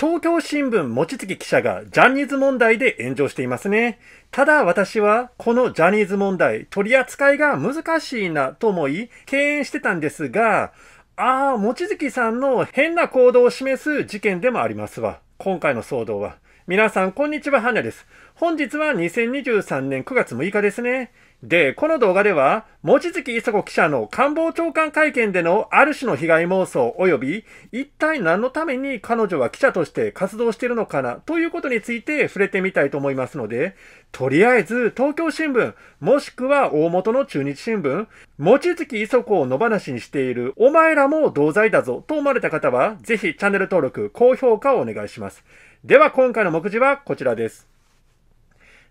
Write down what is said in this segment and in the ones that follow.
東京新聞餅月記者がジャニーズ問題で炎上していますね。ただ私はこのジャニーズ問題取り扱いが難しいなと思い敬遠してたんですが、ああ、餅月さんの変な行動を示す事件でもありますわ。今回の騒動は。皆さん、こんにちは、はにです。本日は2023年9月6日ですね。で、この動画では、望月磯子記者の官房長官会見でのある種の被害妄想及び、一体何のために彼女は記者として活動しているのかなということについて触れてみたいと思いますので、とりあえず東京新聞、もしくは大元の中日新聞、望月磯子を野放しにしているお前らも同罪だぞと思われた方は、ぜひチャンネル登録、高評価をお願いします。では今回の目次はこちらです。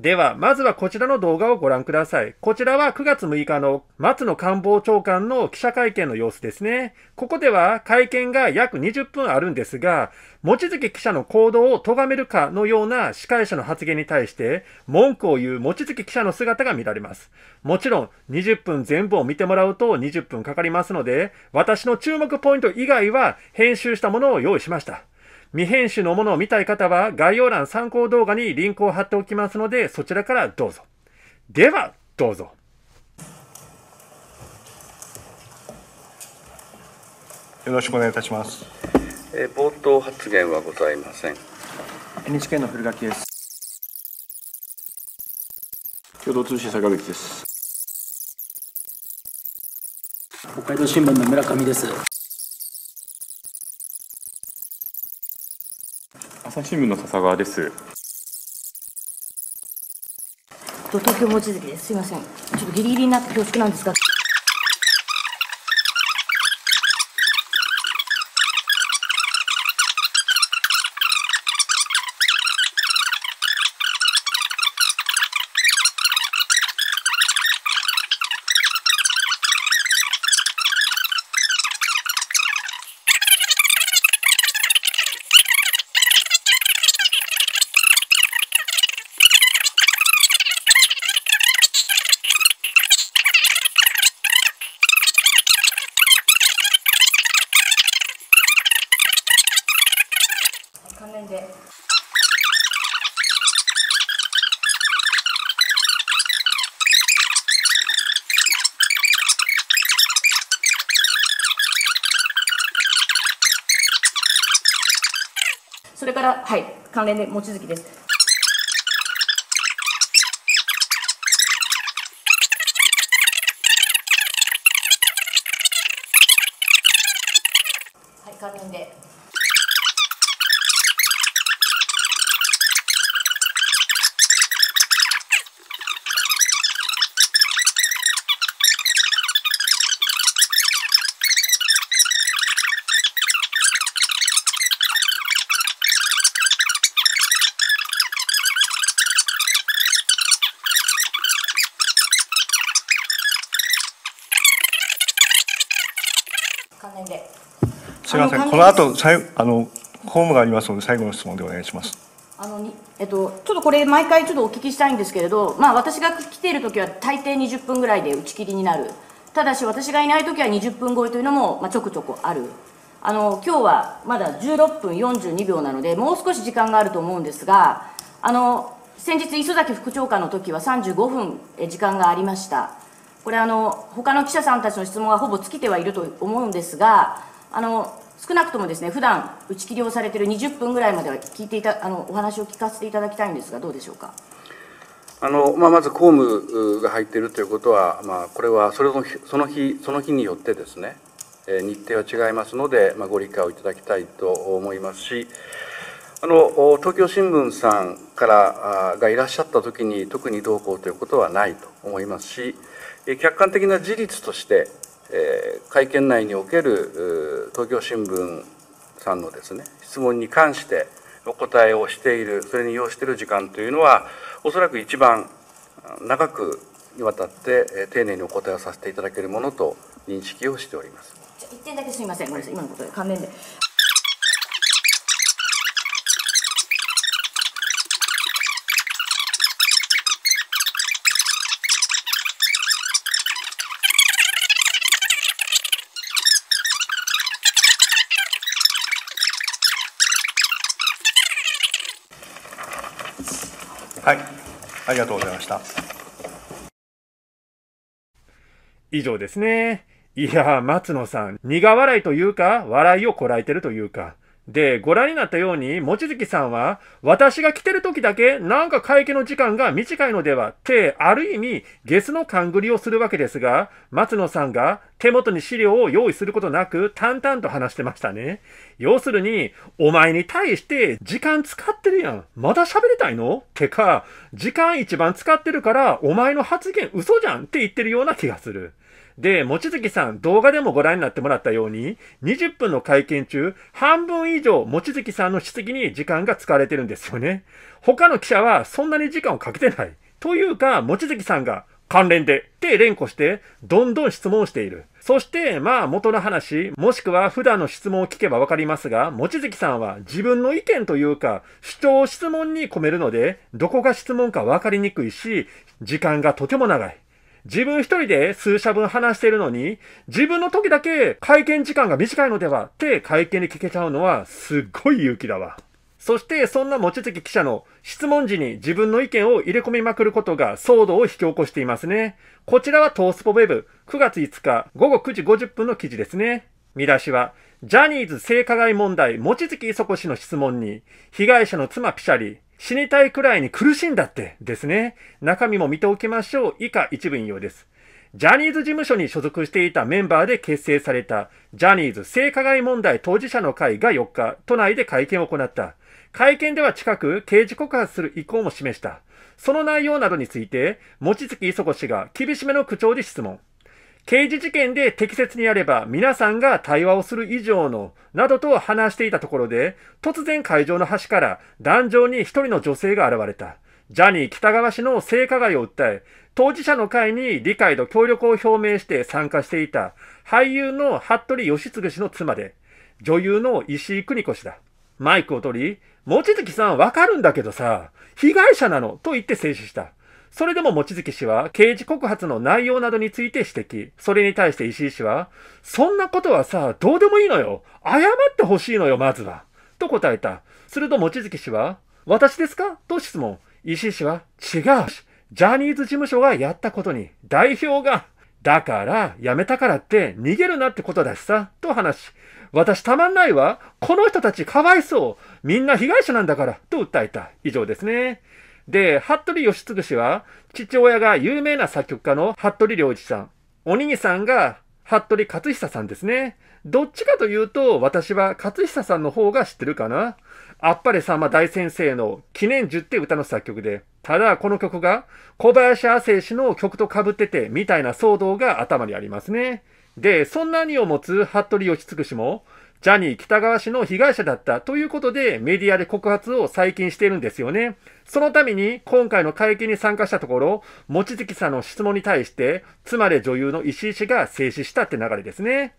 では、まずはこちらの動画をご覧ください。こちらは9月6日の松野官房長官の記者会見の様子ですね。ここでは会見が約20分あるんですが、望月記者の行動を咎めるかのような司会者の発言に対して文句を言う望月記者の姿が見られます。もちろん20分全部を見てもらうと20分かかりますので、私の注目ポイント以外は編集したものを用意しました。未編集のものを見たい方は概要欄参考動画にリンクを貼っておきますので、そちらからどうぞ。では、どうぞ。よろしくお願いいたします。えー、冒頭発言はございません。NHK の古垣です。共同通信坂口です。北海道新聞の村上です。朝日新聞の笹川です。東京望月です。すみません。ちょっとギリギリになって恐縮なんですが。で。それから、はい、関連で望月です。はい、関連で。関連で。すみません、この後、さい、あの、公務がありますので、最後の質問でお願いします。あのにえっと、ちょっとこれ、毎回ちょっとお聞きしたいんですけれど、まあ、私が来ているときは大抵20分ぐらいで打ち切りになる、ただし私がいないときは20分超えというのも、まあ、ちょくちょくある、あの今日はまだ16分42秒なので、もう少し時間があると思うんですが、あの先日、磯崎副長官の時は35分時間がありました。これあの他の記者さんたちの質問はほぼ尽きてはいると思うんですがあの少なくともですね普段打ち切りをされている20分ぐらいまでは聞いていたあのお話を聞かせていただきたいんですがどうでしょうか。あのまあ、まず公務が入っているということは、まあ、これはそれのその日その日によってですね日程は違いますので、まあ、ご理解をいただきたいと思いますし、あの東京新聞さんからがいらっしゃったときに特にどうこうということはないと思いますし客観的な事実として、え会見内における東京新聞さんのですね質問に関してお答えをしているそれに要している時間というのはおそらく一番長くにわたって丁寧にお答えをさせていただけるものと認識をしております。一点だけすみません、ごめんなさい、今のことで、関連で、はいありがとうございました以上ですねいや松野さん苦笑いというか笑いをこらえてるというかで、ご覧になったように、望月さんは、私が来てる時だけ、なんか会計の時間が短いのではって、ある意味、ゲスの勘繰りをするわけですが、松野さんが手元に資料を用意することなく、淡々と話してましたね。要するに、お前に対して時間使ってるやん。まだ喋りたいのてか、時間一番使ってるから、お前の発言嘘じゃんって言ってるような気がする。で、もちづきさん、動画でもご覧になってもらったように、20分の会見中、半分以上、もちづきさんの質疑に時間が使われてるんですよね。他の記者はそんなに時間をかけてない。というか、もちづきさんが関連で、って連呼して、どんどん質問している。そして、まあ元の話、もしくは普段の質問を聞けばわかりますが、もちづきさんは自分の意見というか、主張を質問に込めるので、どこが質問かわかりにくいし、時間がとても長い。自分一人で数社分話してるのに、自分の時だけ会見時間が短いのではって会見で聞けちゃうのはすっごい勇気だわ。そしてそんな望月記者の質問時に自分の意見を入れ込みまくることが騒動を引き起こしていますね。こちらはトースポウェブ9月5日午後9時50分の記事ですね。見出しは、ジャニーズ性加害問題、望月磯子氏の質問に、被害者の妻ピシャリ、死にたいくらいに苦しんだってですね。中身も見ておきましょう。以下一部引用です。ジャニーズ事務所に所属していたメンバーで結成されたジャニーズ性加害問題当事者の会が4日、都内で会見を行った。会見では近く刑事告発する意向も示した。その内容などについて、餅月磯子氏が厳しめの口調で質問。刑事事件で適切にやれば皆さんが対話をする以上の、などと話していたところで、突然会場の端から壇上に一人の女性が現れた。ジャニー北川氏の性加害を訴え、当事者の会に理解と協力を表明して参加していた俳優の服部義次氏の妻で、女優の石井邦子氏だ。マイクを取り、望月さんわかるんだけどさ、被害者なのと言って制止した。それでも望月氏は刑事告発の内容などについて指摘。それに対して石井氏は、そんなことはさ、どうでもいいのよ。謝ってほしいのよ、まずは。と答えた。すると望月氏は、私ですかと質問。石井氏は、違うし、ジャニーズ事務所がやったことに、代表が、だから、辞めたからって逃げるなってことだしさ、と話し、私たまんないわ。この人たちかわいそう。みんな被害者なんだから、と訴えた。以上ですね。で、服部義次氏は、父親が有名な作曲家の服部良一さん。お兄さんが、服部勝久さんですね。どっちかというと、私は勝久さんの方が知ってるかな。あっぱれさんま大先生の記念10って歌の作曲で、ただこの曲が小林亜生氏の曲と被っててみたいな騒動が頭にありますね。で、そんなにを持つ服部義嗣氏も、ジャニー喜多川氏の被害者だったということでメディアで告発を最近しているんですよね。そのために今回の会見に参加したところ、望月さんの質問に対して、妻で女優の石井氏が制止したって流れですね。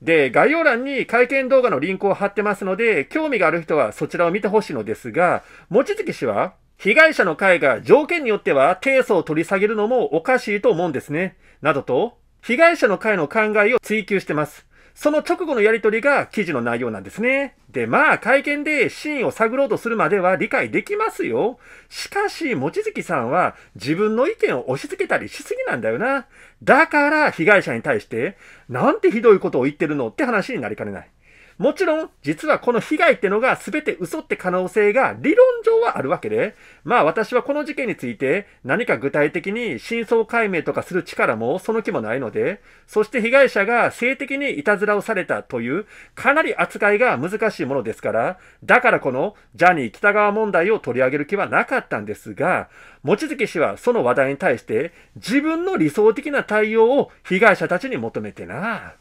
で、概要欄に会見動画のリンクを貼ってますので、興味がある人はそちらを見てほしいのですが、望月氏は、被害者の会が条件によっては提訴を取り下げるのもおかしいと思うんですね。などと、被害者の会の考えを追求してます。その直後のやり取りが記事の内容なんですね。で、まあ、会見で真意を探ろうとするまでは理解できますよ。しかし、望月さんは自分の意見を押し付けたりしすぎなんだよな。だから、被害者に対して、なんてひどいことを言ってるのって話になりかねない。もちろん、実はこの被害ってのが全て嘘って可能性が理論上はあるわけで、まあ私はこの事件について何か具体的に真相解明とかする力もその気もないので、そして被害者が性的にいたずらをされたというかなり扱いが難しいものですから、だからこのジャニー北川問題を取り上げる気はなかったんですが、望月氏はその話題に対して自分の理想的な対応を被害者たちに求めてな。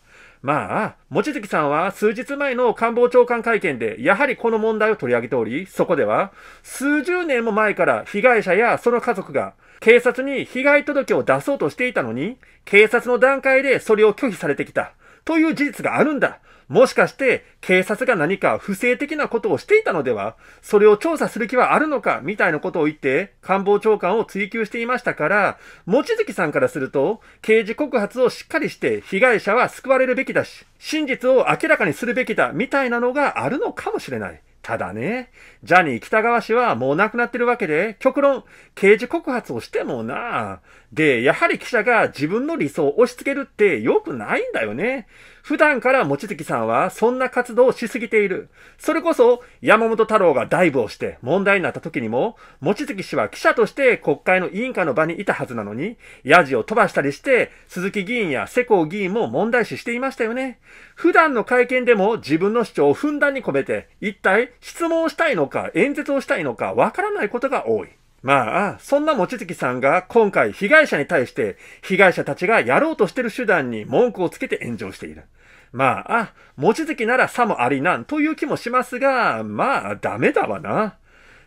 まあ、望月さんは数日前の官房長官会見で、やはりこの問題を取り上げており、そこでは、数十年も前から被害者やその家族が、警察に被害届を出そうとしていたのに、警察の段階でそれを拒否されてきた。という事実があるんだ。もしかして警察が何か不正的なことをしていたのではそれを調査する気はあるのかみたいなことを言って官房長官を追及していましたから、望月さんからすると刑事告発をしっかりして被害者は救われるべきだし、真実を明らかにするべきだみたいなのがあるのかもしれない。ただね、ジャニー北川氏はもう亡くなってるわけで、極論、刑事告発をしてもな。で、やはり記者が自分の理想を押し付けるって良くないんだよね。普段から望月さんはそんな活動をしすぎている。それこそ山本太郎がダイブをして問題になった時にも、望月氏は記者として国会の委員会の場にいたはずなのに、ヤジを飛ばしたりして、鈴木議員や世耕議員も問題視していましたよね。普段の会見でも自分の主張をふんだんに込めて、一体質問をしたいのか演説をしたいのかわからないことが多い。まあ、そんな望月さんが今回被害者に対して被害者たちがやろうとしてる手段に文句をつけて炎上している。まあ、あ、望月ならさもありなんという気もしますが、まあ、ダメだわな。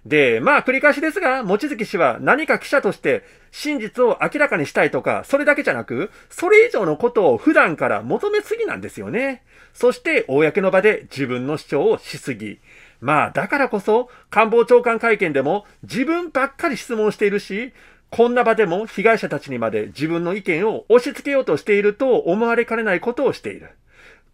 で、まあ繰り返しですが、望月氏は何か記者として真実を明らかにしたいとか、それだけじゃなく、それ以上のことを普段から求めすぎなんですよね。そして、公の場で自分の主張をしすぎ。まあ、だからこそ、官房長官会見でも自分ばっかり質問しているし、こんな場でも被害者たちにまで自分の意見を押し付けようとしていると思われかねないことをしている。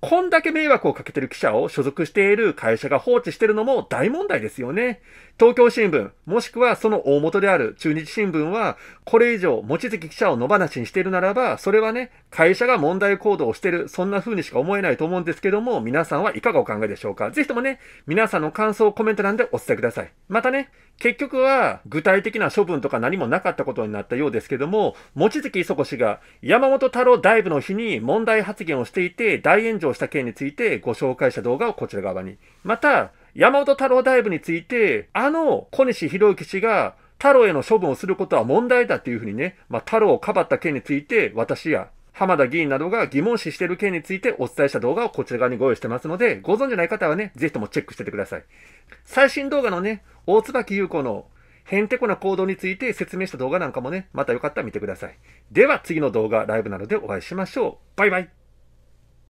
こんだけ迷惑をかけてる記者を所属している会社が放置してるのも大問題ですよね。東京新聞、もしくはその大元である中日新聞は、これ以上、望月記者を野放しにしているならば、それはね、会社が問題行動をしてる、そんな風にしか思えないと思うんですけども、皆さんはいかがお考えでしょうかぜひともね、皆さんの感想をコメント欄でお伝えください。またね、結局は具体的な処分とか何もなかったことになったようですけども、望月磯子氏が山本太郎ダイブの日に問題発言をしていて大炎上した件についてご紹介した動画をこちら側に。また、山本太郎ダイブについて、あの小西博之氏が太郎への処分をすることは問題だっていうふうにね、まあ、太郎をかばった件について私や浜田議員などが疑問視している件についてお伝えした動画をこちら側にご用意してますので、ご存じない方はね、ぜひともチェックしててください。最新動画のね、大椿優子のへんてこな行動について説明した動画なんかもね、またよかったら見てください。では次の動画、ライブなどでお会いしましょう。バイバイ。